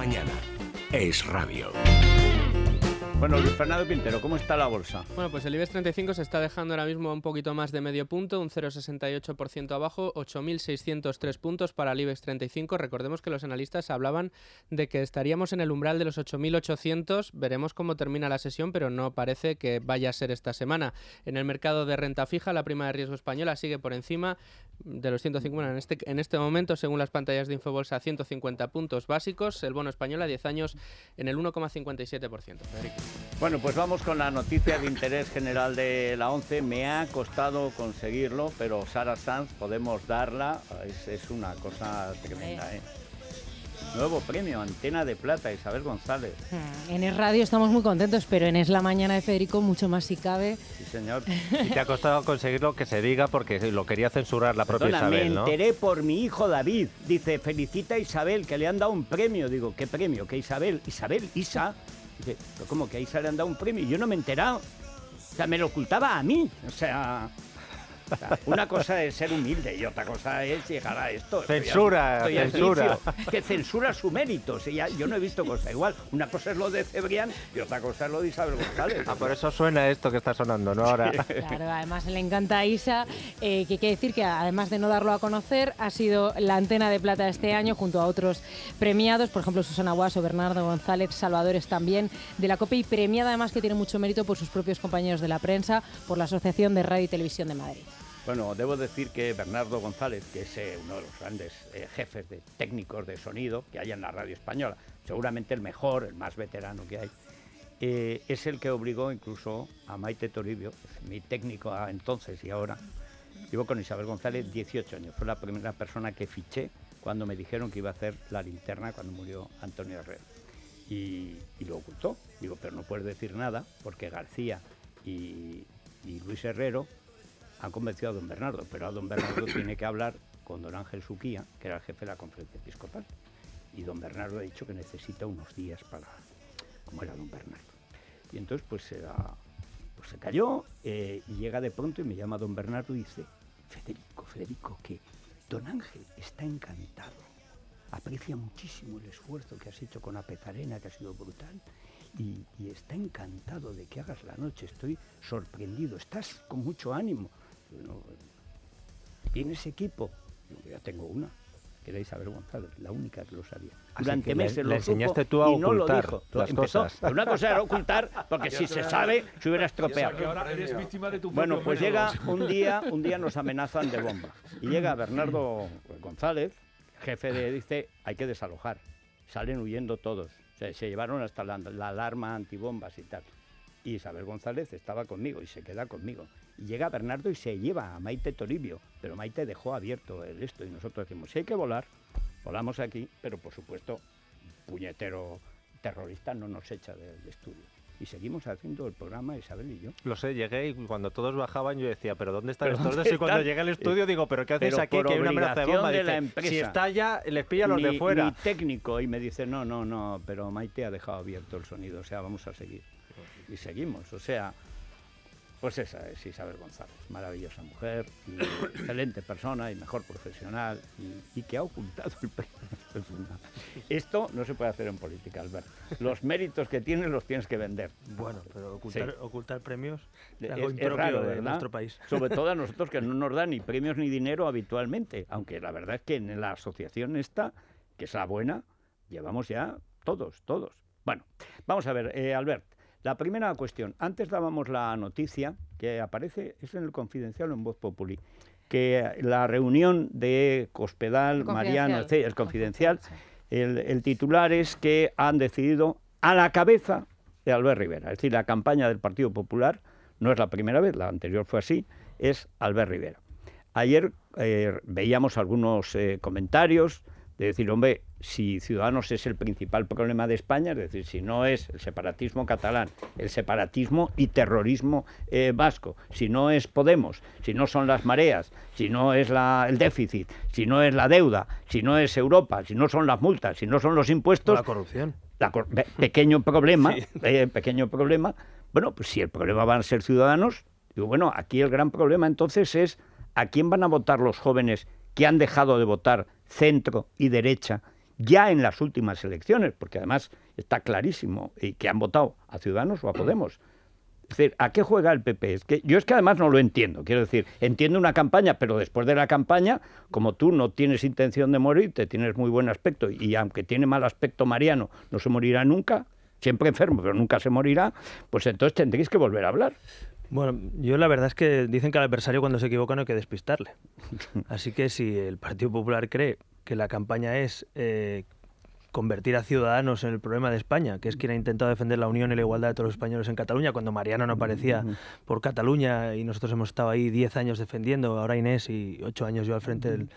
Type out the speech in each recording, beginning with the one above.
mañana. Es Radio. Bueno, Luis Fernando Pintero, ¿cómo está la bolsa? Bueno, pues el IBEX 35 se está dejando ahora mismo un poquito más de medio punto, un 0,68% abajo, 8.603 puntos para el IBEX 35. Recordemos que los analistas hablaban de que estaríamos en el umbral de los 8.800. Veremos cómo termina la sesión, pero no parece que vaya a ser esta semana. En el mercado de renta fija, la prima de riesgo española sigue por encima de los 150. en este, en este momento, según las pantallas de Infobolsa, 150 puntos básicos. El bono español a 10 años en el 1,57%. Bueno, pues vamos con la noticia de interés general de la 11. Me ha costado conseguirlo, pero Sara Sanz podemos darla. Es, una cosa tremenda, ¿eh? Nuevo premio, Antena de Plata, Isabel González. Hmm, en ES radio estamos muy contentos, pero en Es la Mañana de Federico mucho más si cabe. Sí, señor. Y te ha costado conseguirlo, que se diga porque lo quería censurar la propia Isabel, me enteré por mi hijo David. Dice, felicita a Isabel, que le han dado un premio. Digo, ¿qué premio? ¿Qué Isabel? Isabel, Isa Dije, ¿pero ¿cómo que ahí se le han dado un premio? Y yo no me he enterado. O sea, me lo ocultaba a mí. O sea, una cosa es ser humilde y otra cosa es llegar a esto. Censura, censura. que censura su mérito. yo no he visto cosa igual. Una cosa es lo de Cebrián y otra cosa es lo de Isabel González. Ah, por eso suena esto que está sonando, ¿no? Claro, además le encanta a Isa, eh, que quiere decir que además de no darlo a conocer, ha sido la antena de plata este año junto a otros premiados, por ejemplo Susana Guaso, Bernardo González, Salvadores también, de la Copa y premiada además que tiene mucho mérito por sus propios compañeros de la prensa, por la Asociación de Radio y Televisión de Madrid. Bueno, debo decir que Bernardo González, que es eh, uno de los grandes eh, jefes de técnicos de sonido que hay en la radio española, seguramente el mejor, el más veterano que hay, eh, es el que obligó incluso a Maite Toribio, mi técnico entonces y ahora, vivo con Isabel González 18 años, fue la primera persona que fiché cuando me dijeron que iba a hacer la linterna cuando murió Antonio Herrero... Y, lo ocultó. Digo, pero no puedes decir nada porque García y Luis Herrero ha convencido a don Bernardo, pero a don Bernardo tiene que hablar con don Ángel Suquía, que era el jefe de la conferencia episcopal. Y don Bernardo ha dicho que necesita unos días para, como era don Bernardo. Y entonces pues se, pues, se cayó eh, y llega de pronto y me llama don Bernardo y dice, Federico, Federico, que don Ángel está encantado, aprecia muchísimo el esfuerzo que has hecho con Apezarena, que ha sido brutal, y está encantado de que hagas la noche, estoy sorprendido, estás con mucho ánimo, ¿tienes equipo? Yo ya tengo una, que era Isabel González, la única que lo sabía. Durante meses lo le enseñaste tú a y no lo dijo. Empezó, Una cosa era ocultar, porque si se sabe, se hubiera estropeado. bueno, pues llega un día, un día nos amenazan de bomba. Y llega Bernardo González, jefe de, dice, hay que desalojar. Salen huyendo todos. Se, se llevaron hasta la, la alarma antibombas y tal. Y Isabel González estaba conmigo y se queda conmigo llega Bernardo y se lleva a Maite Toribio, pero Maite dejó abierto el esto y nosotros decimos, si hay que volar, volamos aquí, pero por supuesto, puñetero terrorista no nos echa del estudio. Y seguimos haciendo el programa Isabel y yo. Lo sé, llegué y cuando todos bajaban yo decía, pero ¿dónde están estos dos? Y cuando llegué al estudio digo, pero ¿qué haces aquí? Que hay una amenaza de bomba. De la empresa, si estalla, les pilla los de fuera. Y técnico y me dice, no, no, no, pero Maite ha dejado abierto el sonido, o sea, vamos a seguir. Y seguimos, o sea, pues esa es Isabel González, maravillosa mujer, excelente persona y mejor profesional y, que ha ocultado el premio. Esto no se puede hacer en política, Albert. Los méritos que tienes los tienes que vender. Bueno, pero ocultar, premios es algo de nuestro país. Sobre todo a nosotros que no nos dan ni premios ni dinero habitualmente, aunque la verdad es que en la asociación esta, que es la buena, llevamos ya todos, todos. Bueno, vamos a ver, eh, Albert. La primera cuestión, antes dábamos la noticia que aparece, es en el confidencial o en Voz Populi, que la reunión de Cospedal, Mariano, es confidencial, el, titular es que han decidido a la cabeza de Albert Rivera, es decir, la campaña del Partido Popular, no es la primera vez, la anterior fue así, es Albert Rivera. Ayer eh, veíamos algunos eh, comentarios de decir, hombre, si Ciudadanos es el principal problema de España, es decir, si no es el separatismo catalán, el separatismo y terrorismo eh, vasco, si no es Podemos, si no son las mareas, si no es el déficit, si no es la deuda, si no es Europa, si no son las multas, si no son los impuestos... La corrupción. pequeño problema, eh, pequeño problema. Bueno, pues si el problema van a ser Ciudadanos, digo, bueno, aquí el gran problema entonces es a quién van a votar los jóvenes que han dejado de votar centro y derecha ya en las últimas elecciones, porque además está clarísimo y que han votado a Ciudadanos o a Podemos. Es decir, ¿a qué juega el PP? Es que yo es que además no lo entiendo. Quiero decir, entiendo una campaña, pero después de la campaña, como tú no tienes intención de morir, te tienes muy buen aspecto y aunque tiene mal aspecto Mariano, no se morirá nunca, siempre enfermo, pero nunca se morirá, pues entonces tendréis que volver a hablar. Bueno, yo la verdad es que dicen que al adversario cuando se equivoca no hay que despistarle. Así que si el Partido Popular cree que la campaña es eh, convertir a Ciudadanos en el problema de España, que es quien ha intentado defender la unión y la igualdad de todos los españoles en Cataluña, cuando Mariano no aparecía por Cataluña y nosotros hemos estado ahí 10 años defendiendo, ahora Inés y 8 años yo al frente del,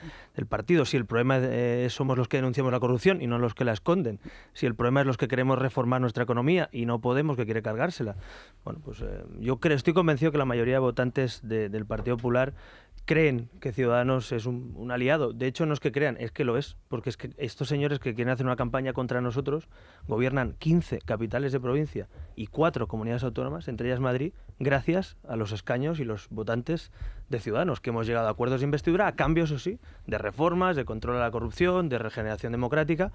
partido. Si el problema es, eh, somos los que denunciamos la corrupción y no los que la esconden, si el problema es los que queremos reformar nuestra economía y no Podemos, que quiere cargársela, bueno, pues eh, yo creo, estoy convencido que la mayoría de votantes del Partido Popular creen que Ciudadanos es un, aliado. De hecho, no es que crean, es que lo es, porque es estos señores que quieren hacer una campaña contra nosotros gobiernan 15 capitales de provincia y cuatro comunidades autónomas, entre ellas Madrid, gracias a los escaños y los votantes de Ciudadanos, que hemos llegado a acuerdos de investidura a cambios eso sí, de reformas, de control a la corrupción, de regeneración democrática.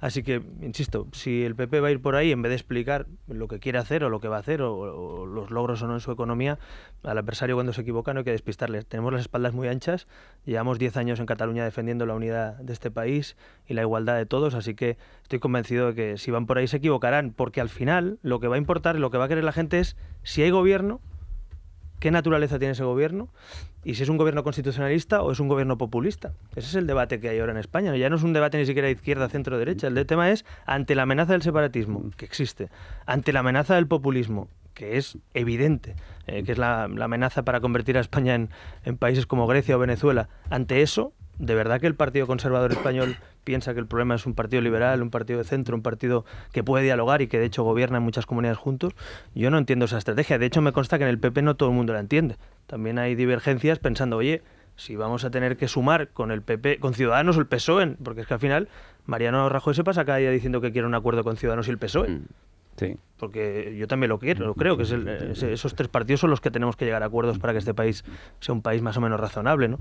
Así que, insisto, si el PP va a ir por ahí, en vez de explicar lo que quiere hacer o lo que va a hacer o, los logros o no en su economía, al adversario cuando se equivoca no hay que despistarle. Tenemos las espaldas muy anchas, llevamos 10 años en Cataluña defendiendo la unidad de este país y la igualdad de todos, así que estoy convencido de que si van por ahí se equivocarán, porque al final lo que va a importar, lo que va a querer la gente es si hay gobierno qué naturaleza tiene ese gobierno y si es un gobierno constitucionalista o es un gobierno populista. Ese es el debate que hay ahora en España. Ya no es un debate ni siquiera izquierda-centro-derecha. El tema es ante la amenaza del separatismo, mm. que existe, ante la amenaza del populismo, que es evidente, eh, que es la, amenaza para convertir a España en países como Grecia o Venezuela. Ante eso, ¿de verdad que el Partido Conservador Español piensa que el problema es un partido liberal, un partido de centro, un partido que puede dialogar y que de hecho gobierna en muchas comunidades juntos, yo no entiendo esa estrategia. De hecho, me consta que en el PP no todo el mundo la entiende. También hay divergencias pensando, oye, si vamos a tener que sumar con el PP, con Ciudadanos o el PSOE, porque es que al final Mariano Rajoy se pasa cada día diciendo que quiere un acuerdo con Ciudadanos y el PSOE. Porque yo también lo, quiero, lo creo, que es esos tres partidos son los que tenemos que llegar a acuerdos para que este país sea un país más o menos razonable. ¿no?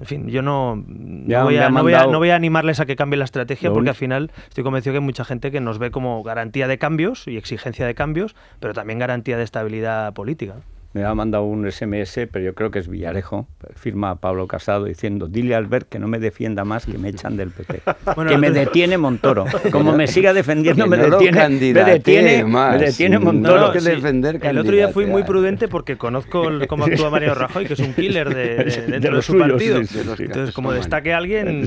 En fin, yo no, no, voy, a, no, voy, a, animarles a que cambien la estrategia porque al final estoy convencido que hay mucha gente que nos ve como garantía de cambios y exigencia de cambios, pero también garantía de estabilidad política me ha mandado un SMS, pero yo creo que es Villarejo, firma Pablo Casado diciendo, dile a Albert que no me defienda más, que me echan del PP. que me detiene Montoro. Como me siga defendiendo, me, detiene, me, detiene, Montoro. que defender El otro día fui muy prudente porque conozco cómo actúa Mario Rajoy, que es un killer de, dentro de, su partido. Entonces, como destaque alguien,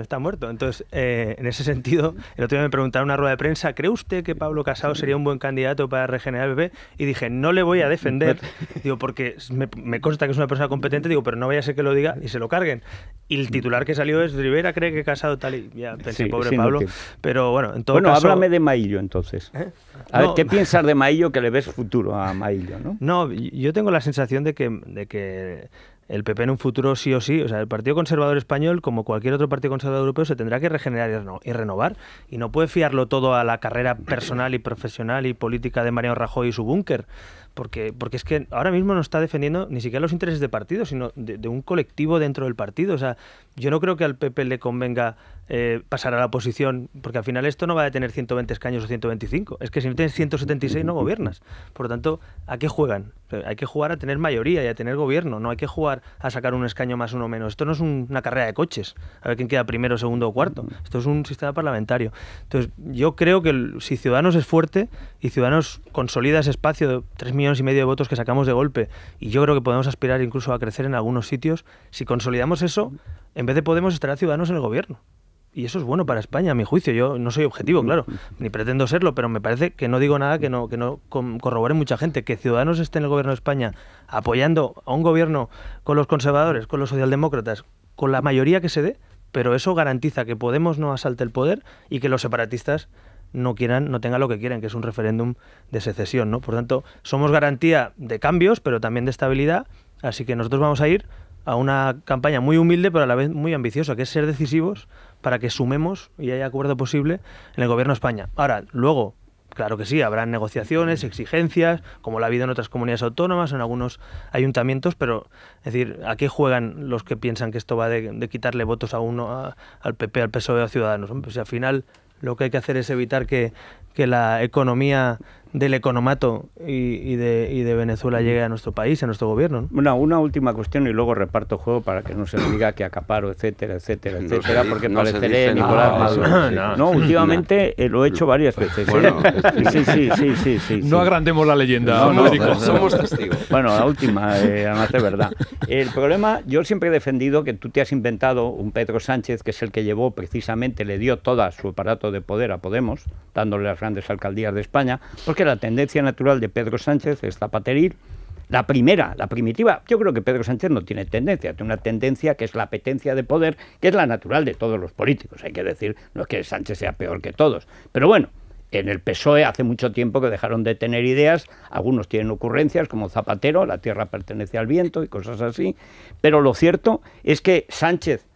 está, muerto. Entonces, eh, en ese sentido, el otro día me preguntaron en una rueda de prensa, ¿cree usted que Pablo Casado sería un buen candidato para regenerar el PP? Y dije, no le voy a defender Digo, porque me, consta que es una persona competente, digo, pero no vaya a ser que lo diga y se lo carguen. Y el titular que salió es Rivera cree que Casado tal y ya pobre Pablo. Pero bueno, en todo bueno, háblame de Maillo entonces. ¿Eh? A ver, ¿qué piensas de Maillo que le ves futuro a Maillo? No, no yo tengo la sensación de que, de que el PP en un futuro sí o sí, o sea, el Partido Conservador Español, como cualquier otro Partido Conservador Europeo, se tendrá que regenerar y renovar y no puede fiarlo todo a la carrera personal y profesional y política de Mariano Rajoy y su búnker porque, porque es que ahora mismo no está defendiendo ni siquiera los intereses de partido, sino de, un colectivo dentro del partido. O sea, yo no creo que al PP le convenga eh, pasar a la oposición, porque al final esto no va a tener 120 escaños o 125. Es que si no tienes 176 no gobiernas. Por lo tanto, ¿a qué juegan? hay que jugar a tener mayoría y a tener gobierno, no hay que jugar a sacar un escaño más uno menos. Esto no es una carrera de coches, a ver quién queda primero, segundo o cuarto. Esto es un sistema parlamentario. Entonces, yo creo que si Ciudadanos es fuerte y Ciudadanos consolida ese espacio de 3 millones y medio de votos que sacamos de golpe, y yo creo que podemos aspirar incluso a crecer en algunos sitios, si consolidamos eso, en vez de Podemos estará Ciudadanos en el gobierno. Y eso es bueno para España, a mi juicio. Yo no soy objetivo, mm, claro, mm. ni pretendo serlo, pero me parece que no digo nada que no, que no corrobore mucha gente. Que Ciudadanos esté en el gobierno de España apoyando a un gobierno con los conservadores, con los socialdemócratas, con la mayoría que se dé, pero eso garantiza que Podemos no asalte el poder y que los separatistas no quieran, no tengan lo que quieren, que es un referéndum de secesión, ¿no? Por tanto, somos garantía de cambios, pero también de estabilidad, así que nosotros vamos a ir a una campaña muy humilde, pero a la vez muy ambiciosa, que es ser decisivos para que sumemos y haya acuerdo posible en el gobierno de España. Ahora, luego, claro que sí, habrán negociaciones, exigencias, como la ha habido en otras comunidades autónomas, en algunos ayuntamientos, pero es decir, ¿a qué juegan los que piensan que esto va de, quitarle votos a uno, al PP, al PSOE, a Ciudadanos? Pues al final lo que hay que hacer es evitar que, la economía del economato y, de, de, Venezuela llegue a nuestro país, a nuestro gobierno. Bueno, una última cuestión y luego reparto juego para que no se diga que acaparo, etcétera, etcétera, etcétera, porque no pareceré Nicolás Maduro. No, no, últimamente eh, lo he hecho varias veces. ¿eh? No agrandemos la leyenda, somos, testigos. Bueno, la última, eh, además de verdad. El problema, yo siempre he defendido que tú te has inventado un Pedro Sánchez, que es el que llevó precisamente, le dio toda su aparato de poder a Podemos, dándole las grandes alcaldías de España, porque la tendencia natural de Pedro Sánchez es zapateril, la primera, la primitiva. Yo creo que Pedro Sánchez no tiene tendencia, tiene una tendencia que es la apetencia de poder, que es la natural de todos los políticos. Hay que decir, no es que Sánchez sea peor que todos. Pero bueno, en el PSOE hace mucho tiempo que dejaron de tener ideas, algunos tienen ocurrencias como Zapatero, la tierra pertenece al viento y cosas así, pero lo cierto es que Sánchez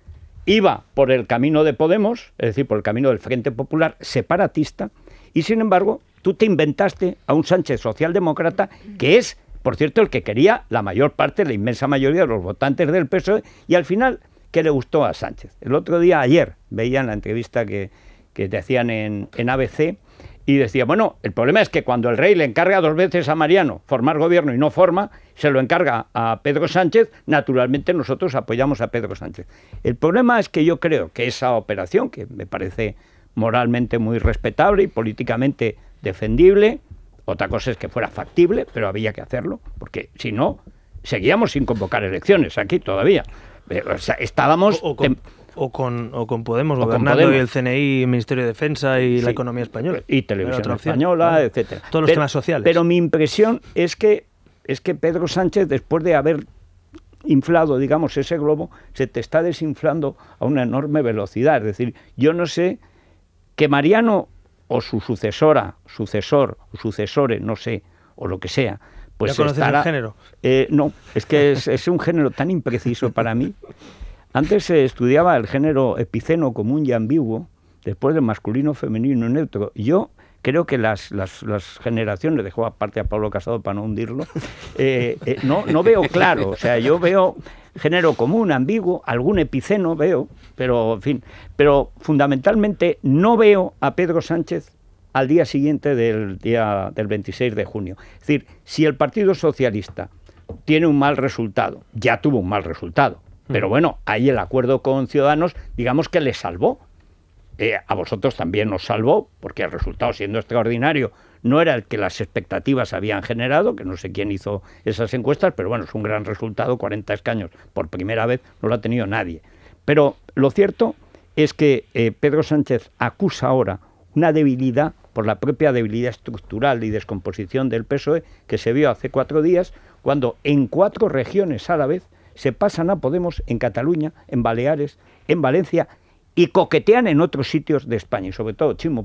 iba por el camino de Podemos, es decir, por el camino del Frente Popular separatista, y sin embargo, tú te inventaste a un Sánchez socialdemócrata que es, por cierto, el que quería la mayor parte, la inmensa mayoría de los votantes del PSOE y al final ¿qué le gustó a Sánchez. El otro día, ayer, veían la entrevista que, que te hacían en, en ABC y decía, bueno, el problema es que cuando el rey le encarga dos veces a Mariano formar gobierno y no forma, se lo encarga a Pedro Sánchez, naturalmente nosotros apoyamos a Pedro Sánchez. El problema es que yo creo que esa operación, que me parece moralmente muy respetable y políticamente defendible. Otra cosa es que fuera factible, pero había que hacerlo, porque si no, seguíamos sin convocar elecciones aquí todavía. Eh, o estábamos... Em- o, con, o con, Podemos gobernando y el CNI, el Ministerio de Defensa y la economía española. Y televisión española, etc. etcétera. Todos los temas sociales. Pero mi impresión es que, es que Pedro Sánchez, después de haber inflado, digamos, ese globo, se te está desinflando a una enorme velocidad. Es decir, yo no sé que Mariano o su sucesora, sucesor, sucesores, no sé, o lo que sea, pues ¿Ya conoces el género? Eh, no, es que es, un género tan impreciso para mí. Antes se estudiaba el género epiceno común y ambiguo, después de masculino, femenino y neutro. Yo creo que las, generaciones, dejó aparte a Pablo Casado para no hundirlo, eh, eh, no, no veo claro. O sea, yo veo género común, ambiguo, algún epiceno veo, pero en fin, pero fundamentalmente no veo a Pedro Sánchez al día siguiente del día del 26 de junio. Es decir, si el Partido Socialista tiene un mal resultado, ya tuvo un mal resultado, mm. pero bueno, ahí el acuerdo con Ciudadanos, digamos que le salvó. Eh, a vosotros también os salvó, porque el resultado siendo extraordinario no era el que las expectativas habían generado, que no sé quién hizo esas encuestas, pero bueno, es un gran resultado, 40 escaños por primera vez, no lo ha tenido nadie. Pero lo cierto es que eh, Pedro Sánchez acusa ahora una debilidad por la propia debilidad estructural y descomposición del PSOE que se vio hace cuatro días, cuando en cuatro regiones a la vez se pasan a Podemos en Cataluña, en Baleares, en Valencia y coquetean en otros sitios de España, y sobre todo Chimo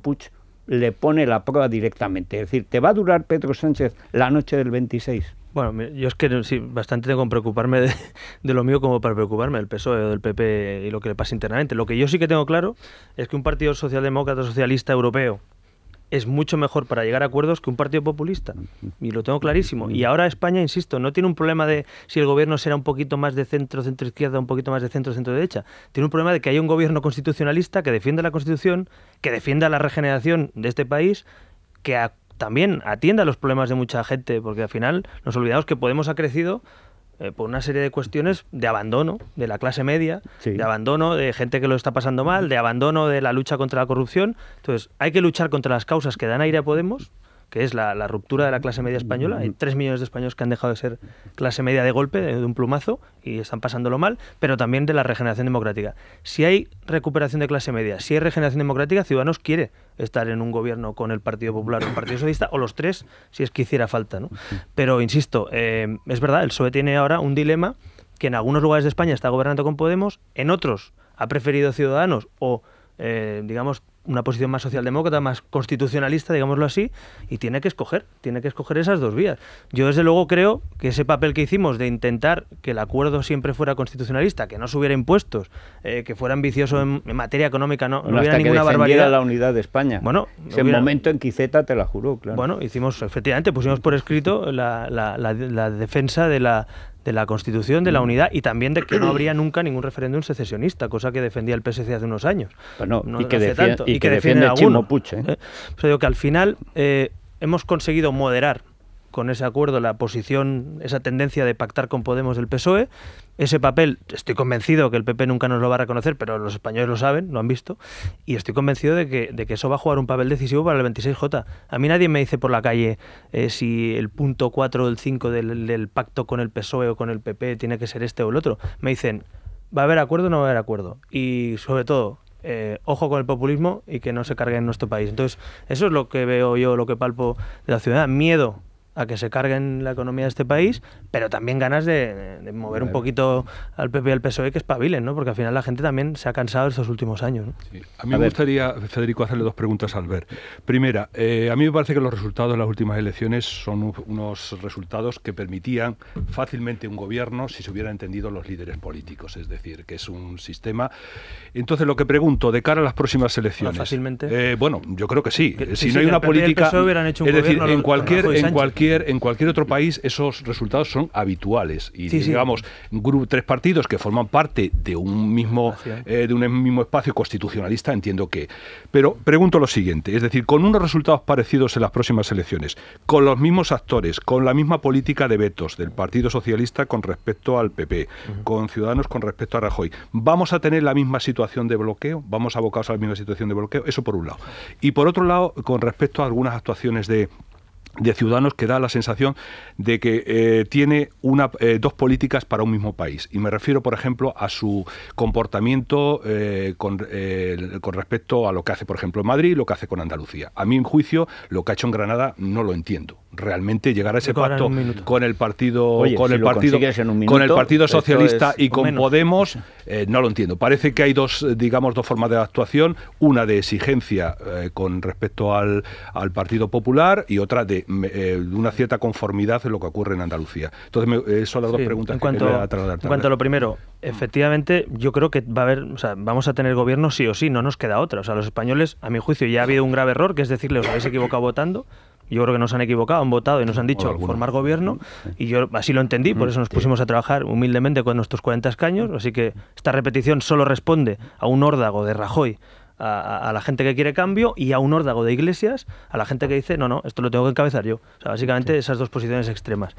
le pone la prueba directamente. Es decir, ¿te va a durar Pedro Sánchez la noche del 26? Bueno, yo es que sí, bastante tengo que preocuparme de, lo mío como para preocuparme del PSOE o del PP y lo que le pasa internamente. Lo que yo sí que tengo claro es que un partido socialdemócrata socialista europeo es mucho mejor para llegar a acuerdos que un partido populista. Y lo tengo clarísimo. Y ahora España, insisto, no tiene un problema de si el gobierno será un poquito más de centro, centro izquierda, un poquito más de centro, centro derecha. Tiene un problema de que hay un gobierno constitucionalista que defienda la Constitución, que defienda la regeneración de este país, que también atienda los problemas de mucha gente, porque al final nos olvidamos que Podemos ha crecido eh, por una serie de cuestiones de abandono de la clase media, de abandono de gente que lo está pasando mal, de abandono de la lucha contra la corrupción. Entonces, hay que luchar contra las causas que dan aire a Podemos, que es la, ruptura de la clase media española. Hay tres millones de españoles que han dejado de ser clase media de golpe, de, un plumazo, y están pasándolo mal, pero también de la regeneración democrática. Si hay recuperación de clase media, si hay regeneración democrática, Ciudadanos quiere estar en un gobierno con el Partido Popular o el Partido Socialista, o los tres, si es que hiciera falta. Pero, insisto, eh, es verdad, el PSOE tiene ahora un dilema que en algunos lugares de España está gobernando con Podemos, en otros ha preferido Ciudadanos o, eh, digamos, una posición más socialdemócrata, más constitucionalista, digámoslo así, y tiene que escoger, tiene que escoger esas dos vías. Yo desde luego creo que ese papel que hicimos de intentar que el acuerdo siempre fuera constitucionalista, que no subiera impuestos, eh, que fuera ambicioso en, materia económica, no, no hubiera ninguna barbaridad. la unidad de España. Bueno, ese momento en Quiceta te la juro. claro. Bueno, hicimos, efectivamente, pusimos por escrito la defensa de la, de la Constitución, de la mm. unidad y también de que no habría nunca ningún referéndum secesionista, cosa que defendía el PSC hace unos años. no, y, que y, que, defiende, Chimo Puche. ¿eh? Eh, que al final eh, hemos conseguido moderar con ese acuerdo la posición, esa tendencia de pactar con Podemos del PSOE ese papel, estoy convencido que el PP nunca nos lo va a reconocer, pero los españoles lo saben, lo han visto, y estoy convencido de que, de que eso va a jugar un papel decisivo para el 26J. A mí nadie me dice por la calle eh, si el punto 4 o el 5 del, del pacto con el PSOE o con el PP tiene que ser este o el otro. Me dicen, ¿va a haber acuerdo o no va a haber acuerdo? Y sobre todo, eh, ojo con el populismo y que no se cargue en nuestro país. Entonces, eso es lo que veo yo, lo que palpo de la ciudad. Miedo a que se carguen la economía de este país, pero también ganas de, mover un poquito al PP y al PSOE que espabilen, ¿no? Porque al final la gente también se ha cansado estos últimos años. A mí me gustaría, Federico, hacerle dos preguntas al ver. Primera, eh, a mí me parece que los resultados de las últimas elecciones son unos resultados que permitían fácilmente un gobierno si se hubieran entendido los líderes políticos, es decir, que es un sistema. Entonces, lo que pregunto, de cara a las próximas elecciones... Ah, ¿Fácilmente? Eh, bueno, yo creo que sí. Eh, si no hay una política... E hecho es decir, en cualquier en cualquier otro país esos resultados son habituales. Y si digamos, tres partidos que forman parte de un mismo, eh, de un mismo espacio constitucionalista, entiendo que. Pero pregunto lo siguiente, es decir, con unos resultados parecidos en las próximas elecciones, con los mismos actores, con la misma política de vetos del Partido Socialista con respecto al PP, con Ciudadanos con respecto a Rajoy, ¿vamos a tener la misma situación de bloqueo? ¿Vamos a abocados a la misma situación de bloqueo? Eso por un lado. Y por otro lado, con respecto a algunas actuaciones de de Ciudadanos que da la sensación de que eh, tiene una, eh, dos políticas para un mismo país. Y me refiero, por ejemplo, a su comportamiento eh, con, respecto a lo que hace, por ejemplo, en Madrid y lo que hace con Andalucía. A mi juicio, lo que ha hecho en Granada no lo entiendo. Realmente llegar a ese pacto con el Partido, con, el partido con el Partido Socialista y con Podemos, no lo entiendo. Parece que hay dos, digamos, dos formas de actuación, una de exigencia con respecto al Partido Popular y otra de eh, una cierta conformidad en lo que ocurre en Andalucía. Entonces, eh, las dos preguntas en cuanto, En cuanto a lo primero, efectivamente, yo creo que va a haber, vamos a tener gobierno sí o sí, no nos queda otra. O sea, los españoles, a mi juicio, ya ha habido un grave error, que es decirle, os habéis equivocado votando. Yo creo que nos han equivocado, han votado y nos han dicho formar gobierno. Y yo así lo entendí, por eso nos pusimos a trabajar humildemente con nuestros 40 escaños. Así que esta repetición solo responde a un órdago de Rajoy a, la gente que quiere cambio y a un órdago de iglesias, a la gente que dice, no, no, esto lo tengo que encabezar yo. O sea, básicamente esas dos posiciones extremas.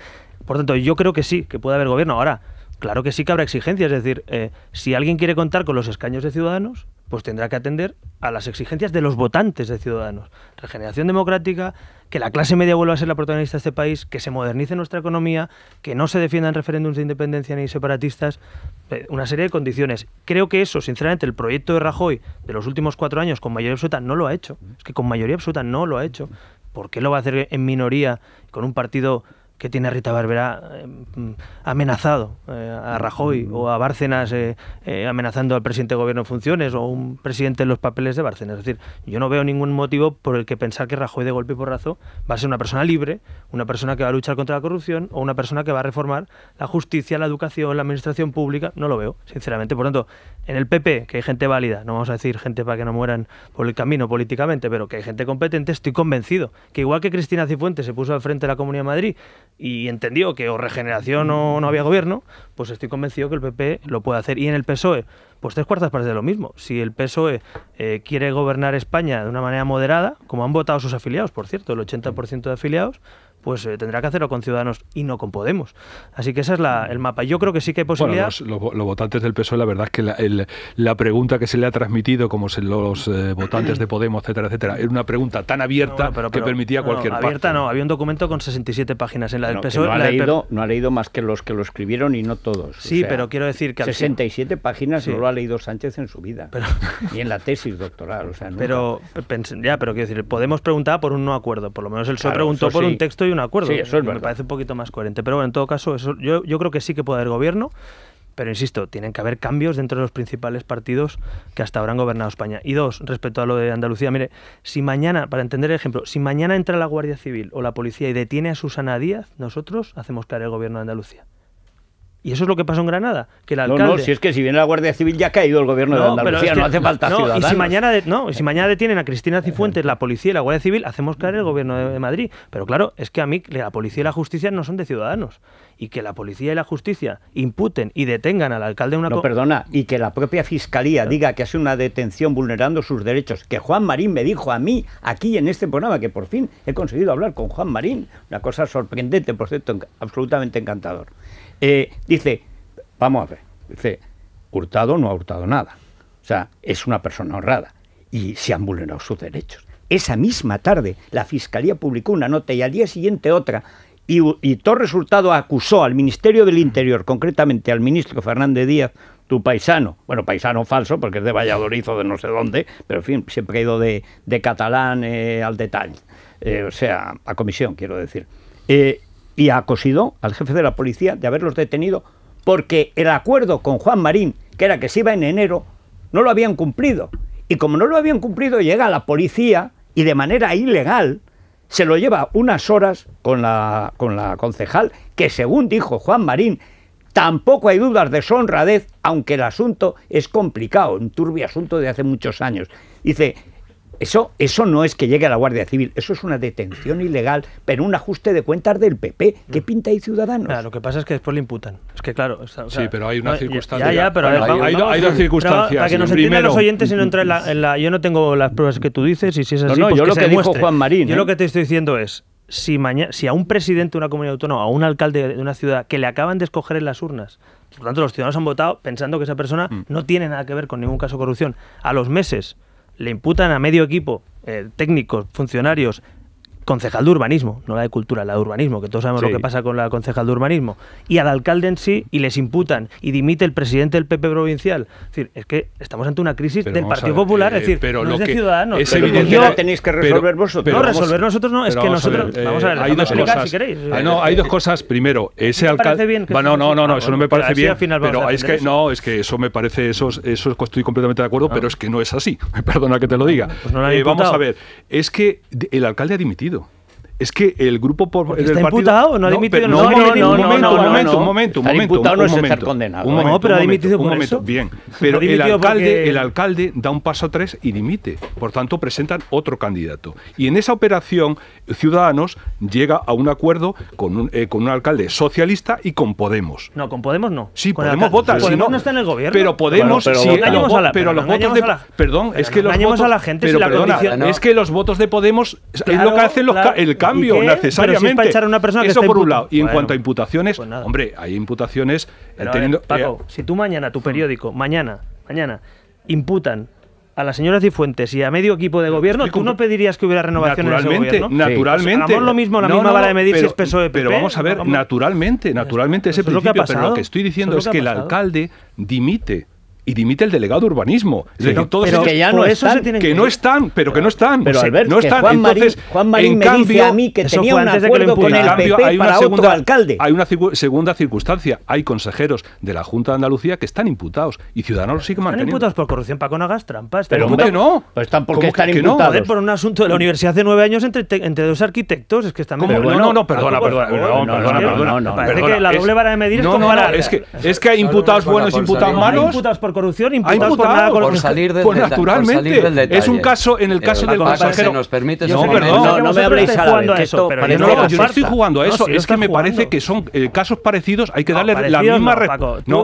Por tanto, yo creo que sí, que puede haber gobierno. Ahora, claro que sí que habrá exigencias, es decir, eh, si alguien quiere contar con los escaños de ciudadanos, pues tendrá que atender a las exigencias de los votantes de ciudadanos. Regeneración democrática, que la clase media vuelva a ser la protagonista de este país, que se modernice nuestra economía, que no se defiendan referéndums de independencia ni separatistas, eh, una serie de condiciones. Creo que eso, sinceramente, el proyecto de Rajoy de los últimos cuatro años con mayoría absoluta no lo ha hecho. Es que con mayoría absoluta no lo ha hecho. ¿Por qué lo va a hacer en minoría con un partido que tiene Rita Barbera eh, amenazado eh, a Rajoy o a Bárcenas eh, amenazando al presidente de gobierno en funciones o un presidente en los papeles de Bárcenas. Es decir, yo no veo ningún motivo por el que pensar que Rajoy de golpe y porrazo va a ser una persona libre, una persona que va a luchar contra la corrupción o una persona que va a reformar la justicia, la educación, la administración pública. No lo veo, sinceramente. Por lo tanto, en el PP, que hay gente válida, no vamos a decir gente para que no mueran por el camino políticamente, pero que hay gente competente, estoy convencido que igual que Cristina Cifuentes se puso al frente de la Comunidad de Madrid, y entendió que o regeneración o no había gobierno, pues estoy convencido que el PP lo puede hacer. Y en el PSOE, pues tres cuartas partes de lo mismo. Si el PSOE eh, quiere gobernar España de una manera moderada, como han votado sus afiliados, por cierto, el 80% de afiliados, pues eh, tendrá que hacerlo con Ciudadanos y no con Podemos. Así que ese es la, el mapa. Yo creo que sí que hay posibilidad. Bueno, los, votantes del PSOE, la verdad es que la, la pregunta que se le ha transmitido, como se, los eh, votantes de Podemos, etcétera, etcétera, era una pregunta tan abierta pero, que permitía no, Abierta no, había un documento con 67 páginas en la del PSOE. No ha, leído, no ha leído más que los que lo escribieron y no todos. Sí, pero quiero decir que. 67 páginas no lo ha leído Sánchez en su vida. Y en la tesis doctoral. O sea, Pero, ya, pero quiero decir, Podemos preguntaba por un no acuerdo. Por lo menos él PSOE preguntó por un texto y un acuerdo. eso Me parece un poquito más coherente. Pero bueno, en todo caso, eso, yo, yo creo que sí que puede haber gobierno. Pero insisto, tienen que haber cambios dentro de los principales partidos que hasta ahora han gobernado España. Y dos, respecto a lo de Andalucía, mire, si mañana, para entender el ejemplo, si mañana entra la Guardia Civil o la policía y detiene a Susana Díaz, nosotros hacemos caer el gobierno de Andalucía. Y eso es lo que pasó en Granada, que el alcalde... No, no, si es que si viene la Guardia Civil ya ha caído el gobierno de Andalucía, no hace falta no, Y si mañana no, si mañana detienen a Cristina Cifuentes, la policía y la Guardia Civil, hacemos caer el gobierno de, Madrid. Pero claro, es que a mí la policía y la justicia no son de ciudadanos. Y que la policía y la justicia imputen y detengan al alcalde una... No, perdona, y que la propia fiscalía diga que hace una detención vulnerando sus derechos. Que Juan Marín me dijo a mí, aquí en este programa, que por fin he conseguido hablar con Juan Marín. Una cosa sorprendente, por cierto, absolutamente encantador. Eh, dice, vamos a ver, dice, Hurtado no ha hurtado nada. O sea, es una persona honrada y se han vulnerado sus derechos. Esa misma tarde la Fiscalía publicó una nota y al día siguiente otra. Y, y resultado acusó al Ministerio del Interior, concretamente al ministro Fernández Díaz, tu paisano, bueno, paisano falso porque es de Valladolid o de no sé dónde, pero en fin, siempre ha ido de, catalán eh, al detalle, eh, o sea, a comisión, quiero decir. Eh, y acosidó al jefe de la policía, de haberlos detenido porque el acuerdo con Juan Marín, que era que se iba en enero, no lo habían cumplido. Y como no lo habían cumplido, llega la policía y de manera ilegal se lo lleva unas horas con la, con la concejal, que según dijo Juan Marín, tampoco hay dudas de su honradez, aunque el asunto es complicado, un turbio asunto de hace muchos años. Dice, eso, no es que llegue a la Guardia Civil, eso es una detención ilegal, pero un ajuste de cuentas del PP. ¿Qué mm. pinta ahí Ciudadanos? lo que pasa es que después le imputan. Es que claro. sí, pero hay una circunstancia. Ya, hay, dos circunstancias. para que nos entiendan los oyentes y no entrar mm, en la, Yo no tengo las pruebas que tú dices y si es así. No, pues yo lo que Juan Marín. Yo lo ¿eh? que te estoy diciendo es. Si, si a un presidente de una comunidad autónoma, a un alcalde de una ciudad que le acaban de escoger en las urnas, por lo tanto los ciudadanos han votado pensando que esa persona mm. no tiene nada que ver con ningún caso de corrupción, a los meses le imputan a medio equipo, eh, técnicos, funcionarios, concejal de urbanismo, no la de cultura, la de urbanismo, que todos sabemos lo que pasa con la concejal de urbanismo, y al alcalde en sí, y les imputan, y dimite el presidente del PP provincial. Es decir, es que estamos ante una crisis del Partido Popular, eh, es decir, no es de Ciudadanos. Es yo, tenéis que resolver vosotros. no, resolver nosotros no, es que nosotros... vamos a ver, eh, hay dos cosas. Si queréis. Ah, no, hay dos cosas. Primero, ese alcalde... Bien no, no, no, eso no me parece bien, pero es que, no, es que eso me parece, eso, eso estoy completamente de acuerdo, ah. pero es que no es así. Perdona que te lo diga. Pues eh, vamos a ver, es que el alcalde ha dimitido es que el grupo por está imputado, no ha dimitido. No, no, no, un momento, un momento, un momento, un momento. Imputado no es estar condenado. Un momento, pero ha dimitido un momento. Bien, pero el alcalde, el alcalde da un paso atrás y dimite. Por tanto, presentan otro candidato. Y en esa operación, Ciudadanos llega a un acuerdo con un, eh, con un alcalde socialista y con Podemos. No, con Podemos no. Sí, Podemos vota. Podemos no, no está en el gobierno. Pero Podemos, pero, los votos de perdón, es que los votos es que los votos de Podemos es lo que hacen los candidato cambio necesariamente. Pero para una persona que Eso por un lado. Y en cuanto a imputaciones, pues hombre, hay imputaciones eh, eh, si tú mañana, tu periódico, mañana, mañana, imputan a la señora Cifuentes y a medio equipo de gobierno, ¿tú no pedirías que hubiera renovación en Naturalmente. Pues, lo mismo, la misma vara de medir si es PSOE PP, Pero vamos a ver, naturalmente, naturalmente ese principio, pero lo que estoy diciendo es, que el alcalde dimite y dimite el delegado de urbanismo. Es pero que ya no están, que, no están, pero que no están. no están. Juan Marín, en me cambio, dice a mí que tenía un acuerdo con el PP hay una para segunda, otro alcalde. Hay una segunda circunstancia. Hay consejeros de la Junta de Andalucía que están imputados y Ciudadanos los siguen manteniendo. Están imputados por corrupción, Paco Nagas, trampas. Pero ¿cómo que no? Pues están porque están que imputados. Por un asunto de la universidad hace nueve años entre, entre dos arquitectos, es que están... muy bueno, no, no, perdona, perdona, perdona, perdona. Parece que la doble vara de medir es No, es que hay imputados buenos y imputados malos corrupción, imputados pues por salir del naturalmente, es un caso, en el caso del consejero... nos No, no, me habléis a eso no, yo no estoy jugando a eso, es que me parece que son eh, casos parecidos, hay que darle la misma...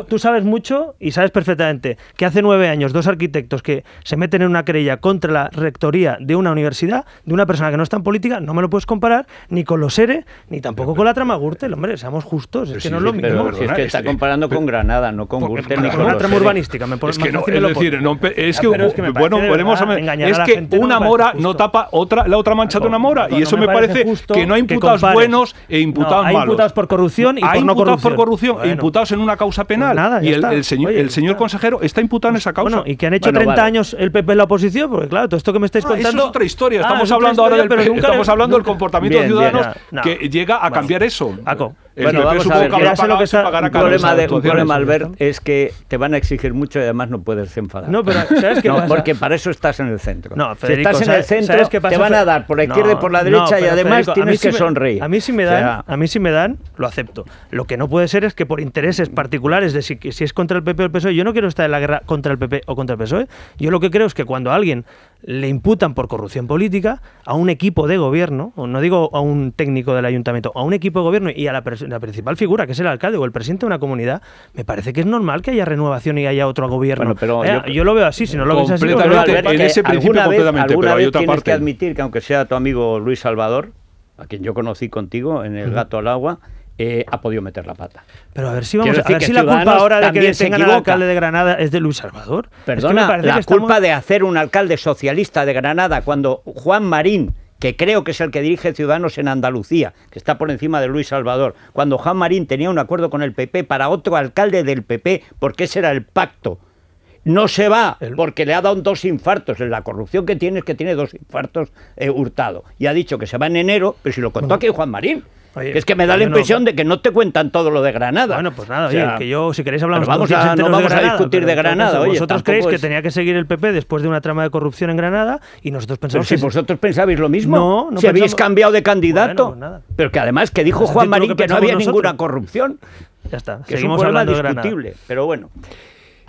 tú, sabes mucho y sabes perfectamente que hace nueve años dos arquitectos que se meten en una querella contra la rectoría de una universidad, de una persona que no está en política, no me lo puedes comparar ni con los ERE, ni tampoco con la trama Gurtel hombre, seamos justos, es que no es lo mismo. Si es que está comparando con Granada, no con Gürtel, ni con la trama urbanística. Es que no, es decir, es que, bueno, es que una mora no tapa otra la otra mancha de una mora y eso me parece que no hay imputados buenos e imputados malos. Hay imputados por corrupción y hay imputados por corrupción e imputados en una causa pues penal. y el, señor, el señor consejero está imputado en esa causa. Bueno, y que han hecho 30 años el PP en la oposición, porque claro, todo esto que me estáis ah, contando. Ah, es otra historia. Estamos hablando ahora del, pero estamos hablando del comportamiento de Ciudadanos que llega a cambiar eso bueno, vamos a ver, problema, de, problema, Albert, es que te van a exigir mucho y además no puedes enfadar. No, pero ¿sabes qué Porque para eso estás en el centro. No, Federico, estás en el centro, te van a dar por la izquierda y por la derecha y además tienes que sonreír. A mí sí me dan, a mí me dan, lo acepto. Lo que no puede ser es que por intereses particulares de si es contra el PP o el PSOE, yo no quiero estar en la guerra contra el PP o contra el PSOE. Yo lo que creo es que cuando a alguien le imputan por corrupción política a un equipo de gobierno, no digo a un técnico del ayuntamiento, a un equipo de gobierno y a la persona la principal figura, que es el alcalde o el presidente de una comunidad, me parece que es normal que haya renovación y haya otro gobierno. Eh, yo, lo veo así, si no lo así. En ese principio, vez, completamente, pero tienes que admitir que, aunque sea tu amigo Luis Salvador, a quien yo conocí contigo en El Gato al Agua, eh, ha podido meter la pata. Pero a ver si vamos a, ver si la culpa ahora de que al alcalde de Granada es de Luis Salvador. Perdona, la culpa de hacer un alcalde socialista de Granada cuando Juan Marín que creo que es el que dirige Ciudadanos en Andalucía, que está por encima de Luis Salvador, cuando Juan Marín tenía un acuerdo con el PP para otro alcalde del PP, porque ese era el pacto. No se va porque le ha dado dos infartos. La corrupción que tiene es que tiene dos infartos hurtados. Eh, hurtado. Y ha dicho que se va en enero, pero si lo contó aquí Juan Marín es que me da la impresión de que no te cuentan todo lo de Granada. Bueno, pues nada, que yo, si queréis, hablamos vamos no vamos a discutir de Granada. oye, vosotros creéis que tenía que seguir el PP después de una trama de corrupción en Granada y nosotros pensamos. Pero si vosotros pensabais lo mismo, no, no si habéis cambiado de candidato. Pues pero que además que dijo Juan Marín que, no había ninguna corrupción. Ya está, que es un discutible, pero bueno.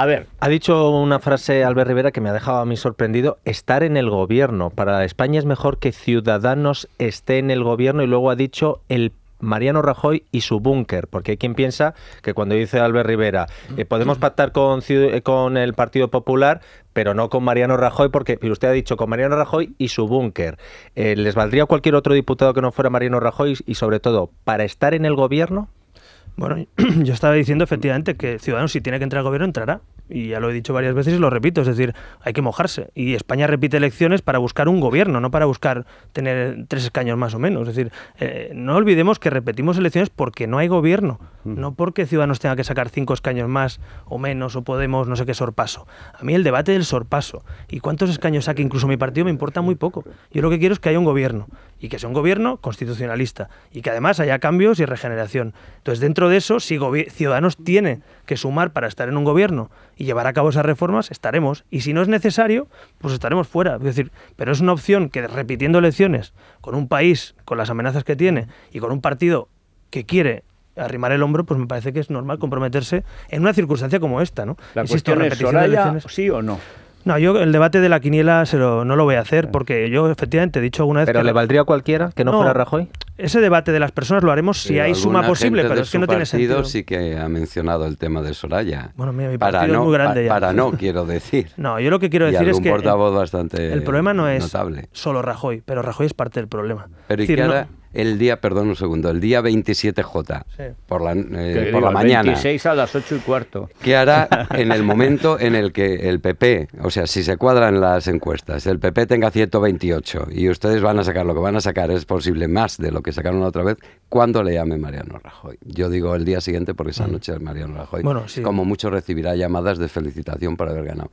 A ver. Ha dicho una frase Albert Rivera que me ha dejado a mí sorprendido. Estar en el gobierno. Para España es mejor que Ciudadanos esté en el gobierno y luego ha dicho el Mariano Rajoy y su búnker, porque hay quien piensa que cuando dice Albert Rivera, mm. eh, podemos pactar eh, con, el Partido Popular, pero no con Mariano Rajoy, porque usted ha dicho con Mariano Rajoy y su búnker. Eh, ¿Les valdría cualquier otro diputado que no fuera Mariano Rajoy y sobre todo, para estar en el gobierno? Bueno, yo estaba diciendo efectivamente que Ciudadanos si tiene que entrar al gobierno entrará y ya lo he dicho varias veces y lo repito, es decir, hay que mojarse. Y España repite elecciones para buscar un gobierno, no para buscar tener tres escaños más o menos. Es decir, eh, no olvidemos que repetimos elecciones porque no hay gobierno, no porque Ciudadanos tenga que sacar cinco escaños más o menos, o Podemos, no sé qué sorpaso. A mí el debate del sorpaso y cuántos escaños saque incluso mi partido me importa muy poco. Yo lo que quiero es que haya un gobierno y que sea un gobierno constitucionalista y que además haya cambios y regeneración. Entonces, dentro de eso, si Ciudadanos tiene que sumar para estar en un gobierno y llevar a cabo esas reformas, estaremos. Y si no es necesario, pues estaremos fuera. Es decir, pero es una opción que repitiendo elecciones con un país, con las amenazas que tiene y con un partido que quiere arrimar el hombro, pues me parece que es normal comprometerse en una circunstancia como esta, ¿no? La sí o no. No, yo el debate de la quiniela se lo, no lo voy a hacer porque yo efectivamente he dicho alguna vez... ¿Pero le valdría a cualquiera que no, fuera Rajoy? Ese debate de las personas lo haremos si hay suma posible, pero es que no tiene sentido. sí que ha mencionado el tema de Soraya. Bueno, mi partido para es muy grande ya. Para no, quiero decir. No, yo lo que quiero decir es que... portavoz bastante El problema no es solo Rajoy, pero Rajoy es parte del problema. Pero ¿y el día, perdón un segundo, el día 27J, por la, eh, mañana. 26 a las 8 y cuarto. ¿Qué hará en el momento en el que el PP, o sea, si se cuadran las encuestas, el PP tenga 128 y ustedes van a sacar lo que van a sacar, es posible más de lo que sacaron la otra vez, cuando le llame Mariano Rajoy? Yo digo el día siguiente porque esa mm. noche es Mariano Rajoy. Bueno, Como mucho recibirá llamadas de felicitación por haber ganado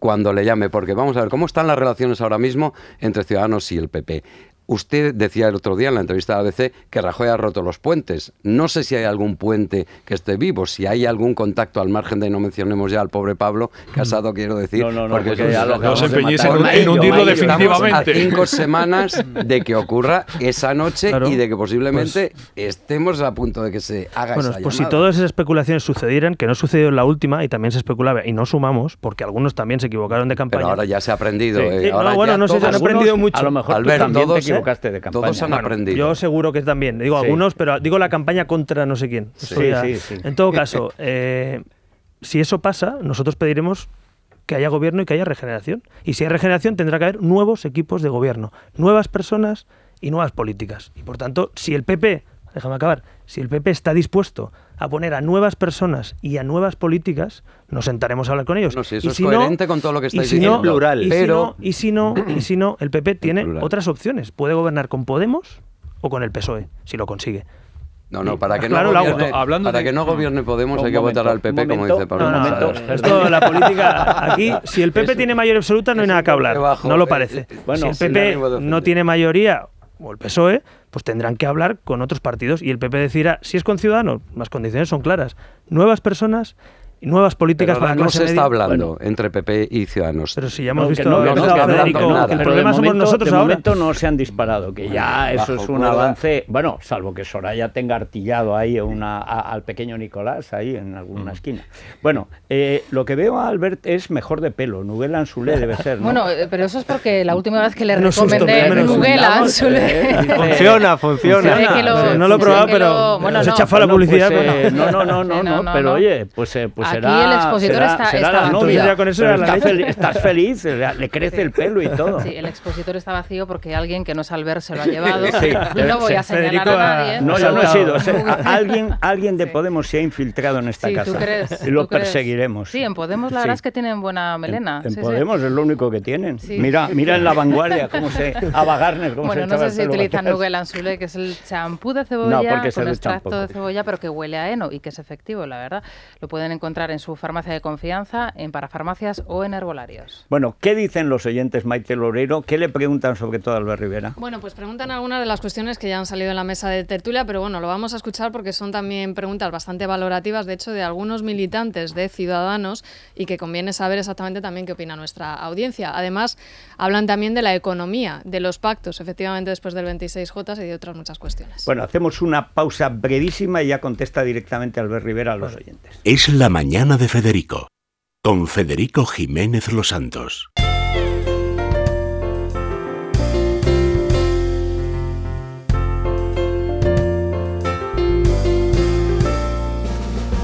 cuando le llame, porque vamos a ver cómo están las relaciones ahora mismo entre Ciudadanos y el PP. Usted decía el otro día en la entrevista a ABC que Rajoy ha roto los puentes. No sé si hay algún puente que esté vivo, si hay algún contacto al margen de no mencionemos ya al pobre Pablo Casado, quiero decir. No, no, porque, no se empeñéis en, hundirlo definitivamente. a cinco semanas de que ocurra esa noche y de que pues posiblemente estemos a punto de que se haga bueno, Pues si todas esas especulaciones sucedieran, que no sucedió en la última y también se especulaba y no sumamos, porque algunos también se equivocaron de campaña. Pero ahora ya se ha aprendido. Eh, bueno, no sé, se han aprendido mucho. A lo mejor tú también todos han aprendido. Yo seguro que también. Digo algunos, pero digo la campaña contra no sé quién. Sí, sí, sí. En todo caso, eh, si eso pasa, nosotros pediremos que haya gobierno y que haya regeneración. Y si hay regeneración, tendrá que haber nuevos equipos de gobierno, nuevas personas y nuevas políticas. Y por tanto, si el PP déjame acabar, si el PP está dispuesto a poner a nuevas personas y a nuevas políticas, nos sentaremos a hablar con ellos. No, si y si es coherente no, con todo lo que estáis diciendo. plural. Y pero... Si y si no, y si no, el PP tiene otras opciones. Puede gobernar con Podemos o con el PSOE, si lo consigue. No, no, para que, no, gobierne, para que no gobierne Podemos hay que votar al PP, como dice Pablo. No, no, esto, la política aquí, si el PP tiene mayoría absoluta no hay nada que hablar, no lo parece. bueno, si el PP no tiene mayoría o el PSOE, pues tendrán que hablar con otros partidos y el PP decirá, si es con Ciudadanos, las condiciones son claras, nuevas personas nuevas políticas para la no se está hablando entre PP y Ciudadanos. Pero si ya hemos visto que no, no, el problema somos momento, nosotros de ahora. momento no se han disparado, que ya eso es un avance, bueno, salvo que Soraya tenga artillado ahí una, al pequeño Nicolás ahí en alguna mm. esquina. Bueno, eh, lo que veo a Albert es mejor de pelo, Nuguel Anzulé debe ser, ¿no? Bueno, eh, pero eso es porque la última vez que le recomendé Nuguel Anzulé... Eh, funciona, funciona. no lo he probado, pero se chafó la pues, publicidad. No, no, no, no, pero oye, pues... pues aquí el expositor será, está, será está la novia. Con eso estás feliz, le crece el pelo y todo. Sí, el expositor está vacío porque alguien que no es Albert se lo ha llevado. Sí. No eh, voy a señalar Federico a nadie. No, yo no he sido. alguien, alguien de Podemos se ha infiltrado en esta casa. ¿tú crees? Y lo perseguiremos. Sí, en Podemos la verdad es que tienen buena melena. En, Podemos es lo único que tienen. Mira, mira en la vanguardia cómo se... Ava Garner, bueno, no sé si utilizan Nugel Anzule, que es el champú de cebolla no, con extracto de cebolla, pero que huele a heno y que es efectivo, la verdad. Lo pueden encontrar en su farmacia de confianza, en parafarmacias o en herbolarios. Bueno, ¿qué dicen los oyentes, Maite Lorero? ¿Qué le preguntan sobre todo a Albert Rivera? Bueno, pues preguntan algunas de las cuestiones que ya han salido en la mesa de tertulia, pero bueno, lo vamos a escuchar porque son también preguntas bastante valorativas, de hecho, de algunos militantes de Ciudadanos y que conviene saber exactamente también qué opina nuestra audiencia. Además, hablan también de la economía, de los pactos, efectivamente, después del 26J y de otras muchas cuestiones. Bueno, hacemos una pausa brevísima y ya contesta directamente Albert Rivera a los oyentes. Es la mañana mañana de Federico, con Federico Jiménez Los Santos.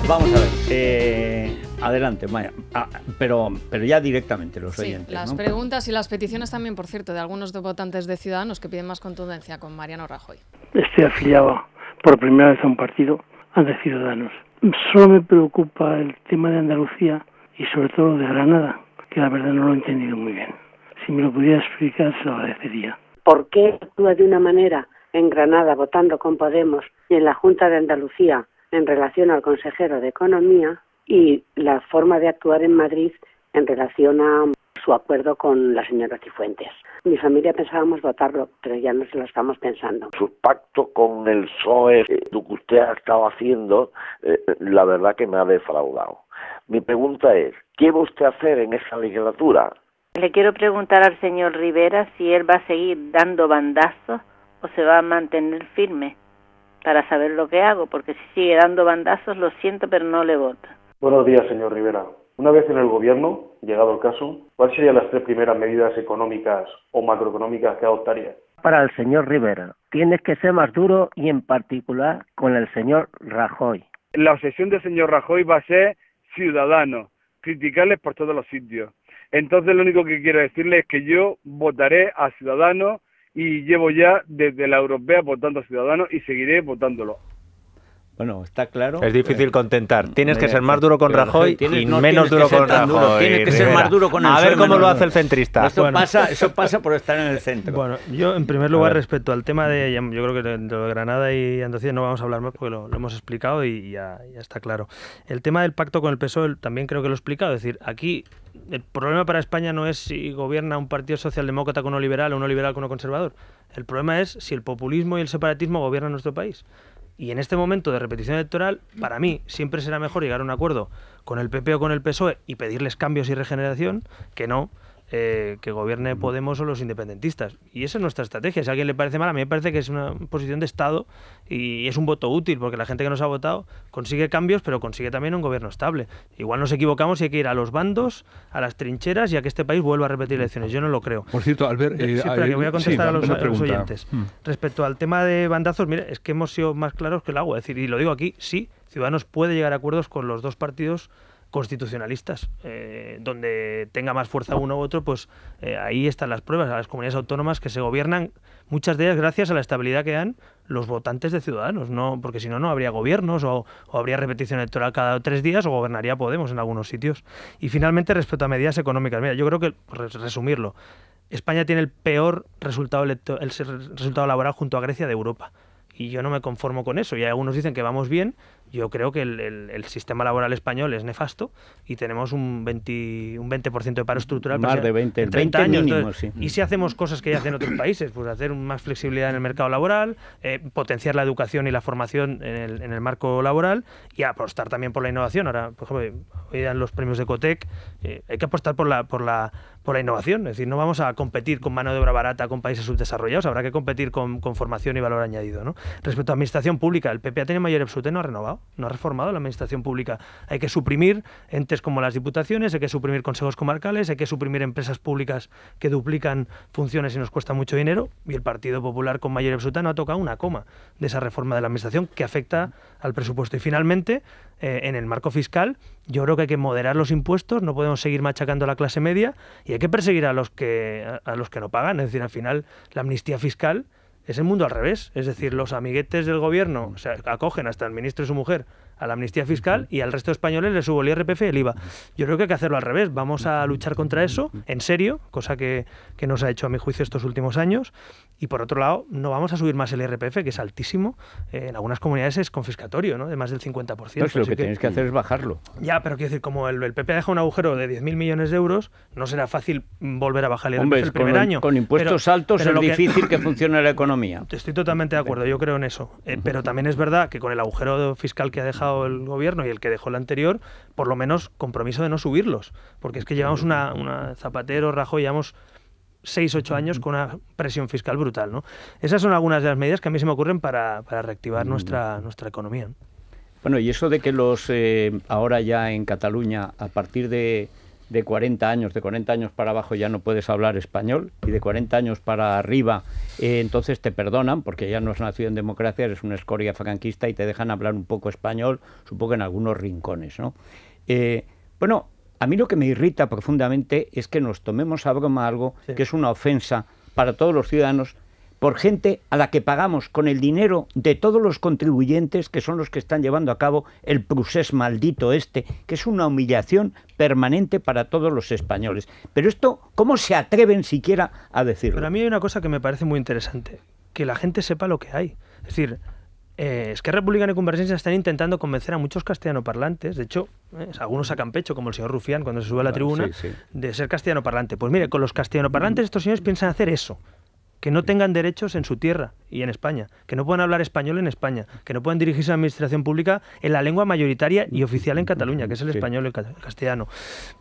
Vamos a ver. Eh, adelante, ah, pero, pero ya directamente los sí, Las preguntas y las peticiones también, por cierto, de algunos votantes de Ciudadanos que piden más contundencia con Mariano Rajoy. Estoy afiliado por primera vez a un partido, a de Ciudadanos. Solo me preocupa el tema de Andalucía y sobre todo de Granada, que la verdad no lo he entendido muy bien. Si me lo pudiera explicar, se lo agradecería. ¿Por qué actúa de una manera en Granada votando con Podemos y en la Junta de Andalucía en relación al consejero de Economía y la forma de actuar en Madrid en relación a su acuerdo con la señora Cifuentes. Mi familia pensábamos votarlo, pero ya no se lo estamos pensando. Su pacto con el PSOE, eh, lo que usted ha estado haciendo, eh, la verdad que me ha defraudado. Mi pregunta es, ¿qué va usted a hacer en esa legislatura? Le quiero preguntar al señor Rivera si él va a seguir dando bandazos o se va a mantener firme para saber lo que hago, porque si sigue dando bandazos, lo siento, pero no le voto. Buenos días, señor Rivera. Una vez en el gobierno, llegado el caso, ¿cuáles serían las tres primeras medidas económicas o macroeconómicas que adoptaría? Para el señor Rivera, tienes que ser más duro y en particular con el señor Rajoy. La obsesión del señor Rajoy va a ser ciudadano, criticarles por todos los sitios. Entonces lo único que quiero decirle es que yo votaré a ciudadanos y llevo ya desde la europea votando a ciudadanos y seguiré votándolo. Bueno, está claro. Es difícil contentar. Tienes que ser más duro con Rajoy y menos duro con Rajoy. Tienes que ser más duro con A ver cómo lo hace el centrista. Eso, pasa, por estar en el centro. Bueno, yo en primer lugar, respecto al tema de. Yo creo que de, Granada y Andalucía no vamos a hablar más porque lo, hemos explicado y ya, está claro. El tema del pacto con el PSOE también creo que lo he explicado. Es decir, aquí el problema para España no es si gobierna un partido socialdemócrata con uno liberal o uno liberal con uno conservador. El problema es si el populismo y el separatismo gobiernan nuestro país. Y en este momento de repetición electoral, para mí siempre será mejor llegar a un acuerdo con el PP o con el PSOE y pedirles cambios y regeneración que no eh, que gobierne Podemos o los independentistas. Y esa es nuestra estrategia. Si a alguien le parece mal, a mí me parece que es una posición de Estado y es un voto útil, porque la gente que nos ha votado consigue cambios, pero consigue también un gobierno estable. Igual nos equivocamos y hay que ir a los bandos, a las trincheras y a que este país vuelva a repetir elecciones. Yo no lo creo. Por cierto, Albert... Eh, eh, voy a contestar a, los, oyentes. Mm. Respecto al tema de bandazos, mire, es que hemos sido más claros que el agua. Es decir, y lo digo aquí, sí, Ciudadanos puede llegar a acuerdos con los dos partidos constitucionalistas. Eh, donde tenga más fuerza uno u otro, pues eh, ahí están las pruebas, a las comunidades autónomas que se gobiernan, muchas de ellas gracias a la estabilidad que dan los votantes de Ciudadanos, no porque si no, no habría gobiernos o, o, habría repetición electoral cada tres días o gobernaría Podemos en algunos sitios. Y finalmente, respecto a medidas económicas, mira, yo creo que, resumirlo, España tiene el peor resultado, el resultado laboral junto a Grecia de Europa y yo no me conformo con eso. Y algunos dicen que vamos bien, yo creo que el, sistema laboral español es nefasto y tenemos un 20%, un 20 de paro estructural. Más pues de 20, en 30 años. sí. Y si hacemos cosas que ya hacen otros países, pues hacer más flexibilidad en el mercado laboral, eh, potenciar la educación y la formación en el, en el, marco laboral y apostar también por la innovación. Ahora, por pues, ejemplo, hoy dan los premios de Cotec, eh, hay que apostar por la, por la por la innovación. Es decir, no vamos a competir con mano de obra barata con países subdesarrollados, habrá que competir con, con formación y valor añadido. Respecto a administración pública, el PP ha tenido mayor absoluta no ha renovado, no ha reformado la administración pública. Hay que suprimir entes como las diputaciones, hay que suprimir consejos comarcales, hay que suprimir empresas públicas que duplican funciones y nos cuesta mucho dinero. Y el Partido Popular con mayor absoluta no ha tocado una coma de esa reforma de la administración que afecta al presupuesto. Y finalmente, eh, en el marco fiscal, yo creo que hay que moderar los impuestos, no podemos seguir machacando a la clase media y hay que perseguir a los que, a, los que no pagan. Es decir, al final la amnistía fiscal es el mundo al revés. Es decir, los amiguetes del gobierno se acogen hasta el ministro y su mujer a la amnistía fiscal y al resto de españoles le subo el IRPF el IVA. Yo creo que hay que hacerlo al revés. Vamos a luchar contra eso, en serio, cosa que, que ha hecho a mi juicio estos últimos años. Y por otro lado, no vamos a subir más el IRPF, que es altísimo. Eh, en algunas comunidades es confiscatorio, ¿no? De más del 50%. lo que, tienes que hacer es bajarlo. Ya, pero quiero decir, como el, PP deja un agujero de 10.000 millones de euros, no será fácil volver a bajar el IRPF el primer año. Con impuestos altos es difícil que funcione la economía. Estoy totalmente de acuerdo, yo creo en eso. Eh, pero también es verdad que con el agujero fiscal que ha dejado el gobierno y el que dejó el anterior, por lo menos compromiso de no subirlos. Porque es que llevamos una, Zapatero, rajo llevamos 6, 8 años con una presión fiscal brutal. ¿no? Esas son algunas de las medidas que a mí se me ocurren para, reactivar mm. nuestra, nuestra economía. Bueno, y eso de que los eh, ahora ya en Cataluña, a partir de de 40 años, de 40 años para abajo ya no puedes hablar español y de 40 años para arriba eh, entonces te perdonan porque ya no has nacido en democracia, eres una escoria franquista y te dejan hablar un poco español, supongo en algunos rincones. ¿no? Eh, bueno, a mí lo que me irrita profundamente es que nos tomemos a broma algo que es una ofensa para todos los ciudadanos por gente a la que pagamos con el dinero de todos los contribuyentes que son los que están llevando a cabo el procés maldito este, que es una humillación permanente para todos los españoles. Pero esto, ¿cómo se atreven siquiera a decirlo? Pero a mí hay una cosa que me parece muy interesante, que la gente sepa lo que hay. Es decir, eh, es que republicanos y Convergencia están intentando convencer a muchos castellanoparlantes, de hecho, eh, algunos sacan pecho, como el señor Rufián cuando se sube a la tribuna, de ser parlante Pues mire, con los castellanoparlantes mm. estos señores piensan hacer eso, que no tengan derechos en su tierra y en España, que no puedan hablar español en España, que no puedan dirigirse a la administración pública en la lengua mayoritaria y oficial en Cataluña, que es el español y el castellano.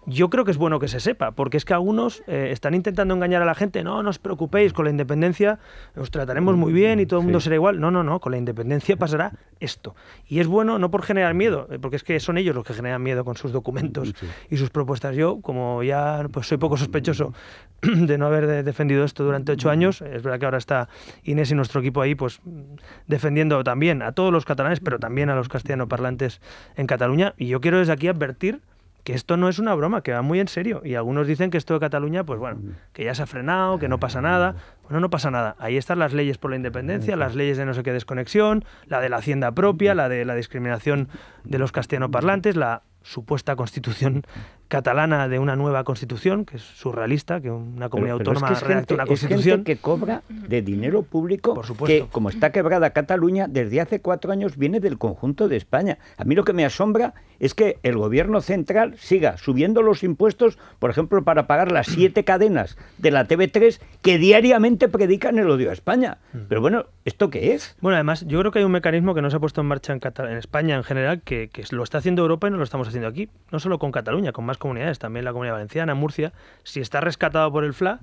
Yo creo que es bueno que se sepa, porque es que algunos eh, están intentando engañar a la gente, no, no os preocupéis, con la independencia os trataremos muy bien y todo el mundo será igual. No, no, no, con la independencia pasará esto. Y es bueno no por generar miedo, eh, porque es que son ellos los que generan miedo con sus documentos y sus propuestas. Yo, como ya pues, soy poco sospechoso de no haber defendido esto durante ocho años, eh, es verdad que ahora está Inés y nuestro equipo ahí, pues defendiendo también a todos los catalanes, pero también a los castellanoparlantes en Cataluña. Y yo quiero desde aquí advertir que esto no es una broma, que va muy en serio. Y algunos dicen que esto de Cataluña, pues bueno, que ya se ha frenado, que no pasa nada. Bueno, no pasa nada. Ahí están las leyes por la independencia, las leyes de no sé qué desconexión, la de la hacienda propia, la de la discriminación de los castellanoparlantes, la supuesta constitución catalana de una nueva constitución, que es surrealista, que una comunidad autónoma redacta una constitución. que cobra de dinero público, Por supuesto. que como está quebrada Cataluña, desde hace cuatro años viene del conjunto de España. A mí lo que me asombra es que el gobierno central siga subiendo los impuestos, por ejemplo, para pagar las siete cadenas de la TV3 que diariamente predican el odio a España. Pero bueno, ¿esto qué es? Bueno, además, yo creo que hay un mecanismo que no se ha puesto en marcha en, España en general, que, que, lo está haciendo Europa y no lo estamos haciendo aquí. No solo con Cataluña, con más comunidades, también la Comunidad Valenciana, Murcia. Si está rescatado por el FLA,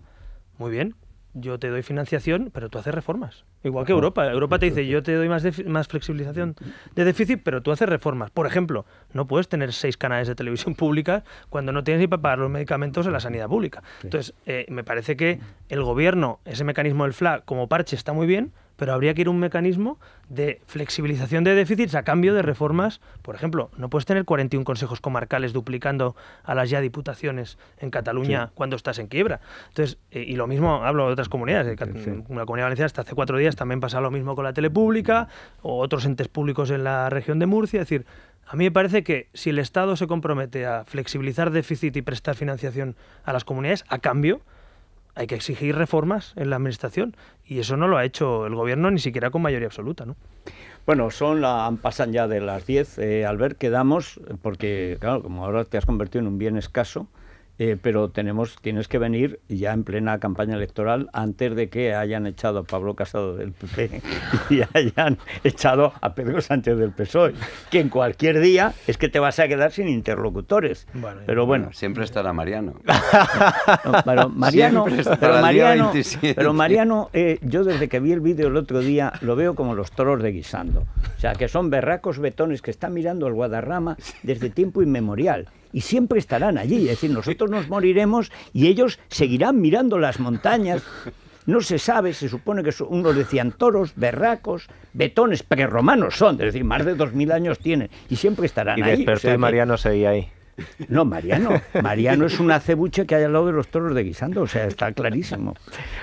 muy bien, yo te doy financiación, pero tú haces reformas. Igual que Europa. Europa te dice, yo te doy más, más flexibilización de déficit, pero tú haces reformas. Por ejemplo, no puedes tener seis canales de televisión pública cuando no tienes ni para pagar los medicamentos en la sanidad pública. Entonces, eh, me parece que el gobierno, ese mecanismo del FLA como parche está muy bien, pero habría que ir a un mecanismo de flexibilización de déficits a cambio de reformas. Por ejemplo, no puedes tener 41 consejos comarcales duplicando a las ya diputaciones en Cataluña cuando estás en quiebra. Entonces, eh, y lo mismo hablo de otras comunidades. Eh, una La Comunidad Valenciana hasta hace cuatro días también pasa lo mismo con la telepública o otros entes públicos en la región de Murcia. Es decir, a mí me parece que si el Estado se compromete a flexibilizar déficit y prestar financiación a las comunidades a cambio, hay que exigir reformas en la administración y eso no lo ha hecho el gobierno ni siquiera con mayoría absoluta, ¿no? Bueno, son la, pasan ya de las 10. Eh, al ver quedamos, eh, porque claro, como ahora te has convertido en un bien escaso, eh, pero tenemos, tienes que venir ya en plena campaña electoral antes de que hayan echado a Pablo Casado del PP y hayan echado a Pedro Sánchez del PSOE, que en cualquier día es que te vas a quedar sin interlocutores. pero bueno. Siempre estará Mariano. pero Mariano, Mariano, Mariano eh, yo desde que vi el vídeo el otro día lo veo como los toros de guisando. O sea, que son berracos betones que están mirando al Guadarrama desde tiempo inmemorial y siempre estarán allí. Es decir, nosotros nos moriremos y ellos seguirán mirando las montañas. No se sabe, se supone que son, unos decían toros, berracos, betones, romanos son, es decir, más de dos mil años tienen y siempre estarán y ahí. Despertó y Mariano ahí. No, Mariano. Mariano es un acebuche que hay al lado de los toros de guisando, o sea, está clarísimo.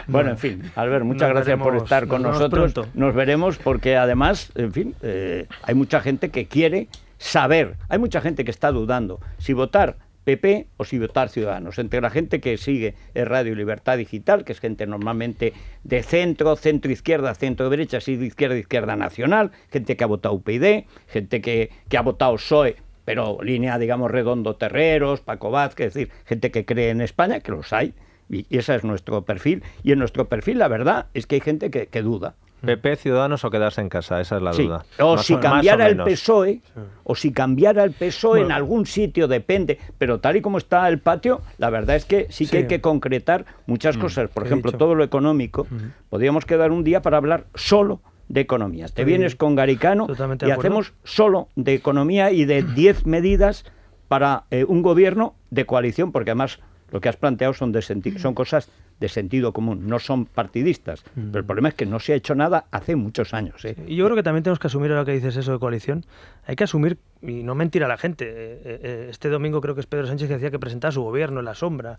Bueno, en fin, ver muchas gracias por estar con nosotros. Nos, veremos porque además, en fin, eh, hay mucha gente que quiere saber. Hay mucha gente que está dudando si votar PP o si votar Ciudadanos. Entre la gente que sigue Radio Libertad Digital, que es gente normalmente de centro, centro izquierda, centro derecha, izquierda, izquierda nacional, gente que ha votado UPyD, gente que, que ha votado PSOE, pero línea, digamos, Redondo Terreros, Paco Vázquez, es decir, gente que cree en España, que los hay, y ese es nuestro perfil. Y en nuestro perfil, la verdad, es que hay gente que, duda. PP, Ciudadanos o quedarse en casa, esa es la duda. E, o si cambiara el PSOE, o si cambiara el PSOE en algún sitio, depende. Pero tal y como está el patio, la verdad es que sí, que hay que concretar muchas mm, cosas. Por ejemplo, todo lo económico. Mm. Podríamos quedar un día para hablar solo de economía. Te vienes con Garicano y hacemos solo de economía y de 10 medidas para eh, un gobierno de coalición, porque además lo que has planteado son, de son mm. cosas de sentido común, no son partidistas. Mm. Pero el problema es que no se ha hecho nada hace muchos años. ¿eh? Y yo creo que también tenemos que asumir ahora que dices eso de coalición, hay que asumir y no mentira a la gente. Eh, eh, eh, este domingo creo que es Pedro Sánchez que decía que presentaba su gobierno en la sombra.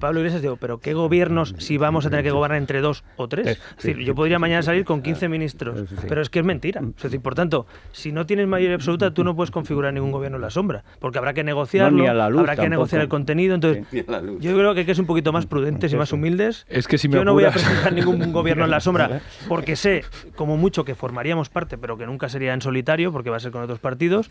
Pablo Iglesias digo, pero ¿qué gobiernos si vamos a tener que gobernar entre dos o tres? Es decir, yo podría mañana salir con 15 ministros, pero es que es mentira. Mm, es decir, mm. por tanto, si no tienes mayoría absoluta, tú no puedes configurar ningún gobierno en la sombra, porque habrá que negociarlo, habrá que negociar el contenido. Entonces, yo creo que hay que ser un poquito más prudentes y más humildes. Es que si yo no voy a presentar ningún gobierno en la sombra, porque sé, como mucho, que formaríamos parte, pero que nunca sería en solitario, porque va a ser con otros partidos.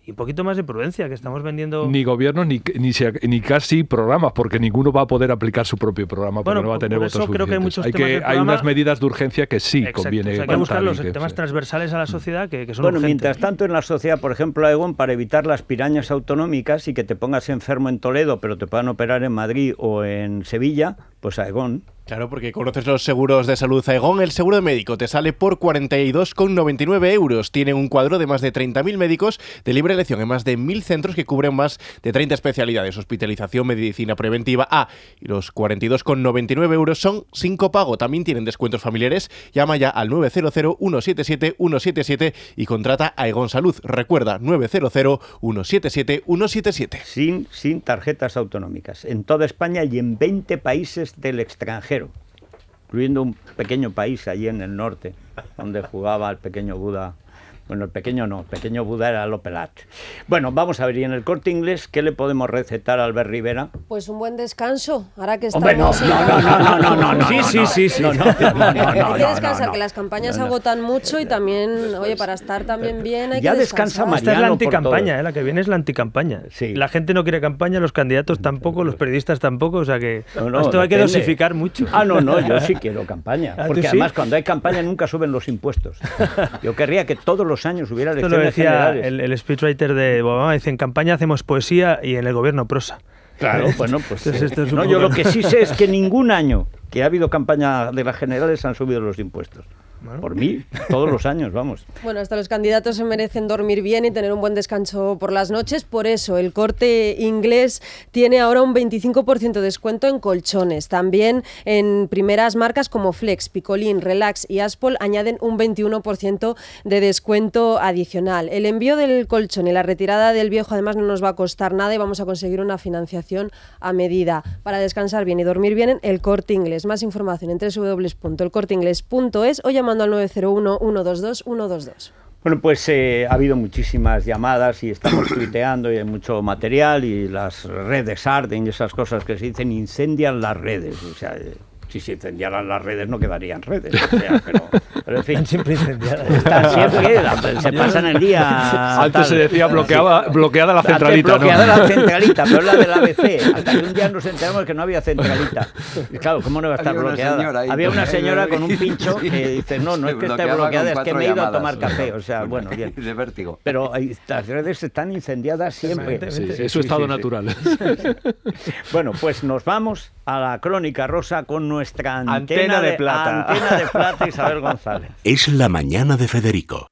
y un poquito más de prudencia, que estamos vendiendo... Ni gobierno ni, ni, casi programas, porque ninguno va a poder aplicar su propio programa, porque bueno, va a tener por eso creo que hay, muchos hay, que, hay unas medidas de urgencia que sí conviene. O hay que buscar los temas transversales a la mm. sociedad que, que Bueno, mientras tanto en la sociedad, por ejemplo, Aegon para evitar las pirañas autonómicas y que te pongas enfermo en Toledo, pero te puedan operar en Madrid o en Sevilla, pues Aegon Claro, porque conoces los seguros de salud Aegon. El seguro de médico te sale por 42,99 euros. Tiene un cuadro de más de 30.000 médicos de libre en más de mil centros que cubren más de 30 especialidades, hospitalización, medicina preventiva. a ah, y los 42,99 euros son sin copago. También tienen descuentos familiares. Llama ya al 900 177 177 y contrata a Egon Salud. Recuerda, 900 177 177. Sin, sin tarjetas autonómicas. En toda España y en 20 países del extranjero incluyendo un pequeño país allí en el norte, donde jugaba el pequeño Buda bueno, el pequeño no, el pequeño Buda era pelat Bueno, vamos a ver, y en el corte inglés, ¿qué le podemos recetar a Albert Rivera? Pues un buen descanso, ahora que estamos... Hombre, no, no, no, no, no, no, Sí, sí, sí, sí. No, no, no, Hay que descansar, que las campañas agotan mucho y también, oye, para estar también bien hay ya que descansa mañana. Esta es la anticampaña, eh, la que viene es la anticampaña. La gente no quiere campaña, los candidatos tampoco, los periodistas tampoco, o sea que esto hay que dosificar mucho. Ah, no, no, yo sí quiero campaña, porque además cuando hay campaña nunca suben los impuestos. Yo querría que todos los años hubiera elecciones Esto lo decía El, speechwriter de Obama, dice, en campaña hacemos poesía y en el gobierno prosa. Claro, bueno, pues. Eh, no, yo lo que sí sé es que ningún año que ha habido campaña de las generales han subido los impuestos. Por mí, todos los años, vamos. Bueno, hasta los candidatos se merecen dormir bien y tener un buen descanso por las noches. Por eso, el corte inglés tiene ahora un 25% de descuento en colchones. También en primeras marcas como Flex, Picolín, Relax y Aspol añaden un 21% de descuento adicional. El envío del colchón y la retirada del viejo además no nos va a costar nada y vamos a conseguir una financiación a medida. Para descansar bien y dormir bien, en el corte inglés. Más información en www.elcorteingles.es o llamando llamando al 901-122-122. Bueno, pues eh, ha habido muchísimas llamadas y estamos tuiteando y hay mucho material y las redes arden y esas cosas que se dicen incendian las redes. O sea, eh si se incendiaran las redes no quedarían redes. O sea, pero, en fin, siempre incendiadas. siempre, se pasan el día. Antes se decía bloqueada, bloqueada la centralita. Antes bloqueada la centralita, pero es la del ABC. Hasta un día nos enteramos que no había centralita. Y claro, ¿cómo no va a estar bloqueada? había una señora con un pincho que dice, no, no es que esté bloqueada, es que me he ido a tomar café. O sea, bueno, bien. De vértigo. Pero las redes están incendiadas siempre. Sí, es su estado natural. bueno, pues nos vamos a la Crónica Rosa con nuestra antena, de, plata. Antena de González. Es la mañana de Federico.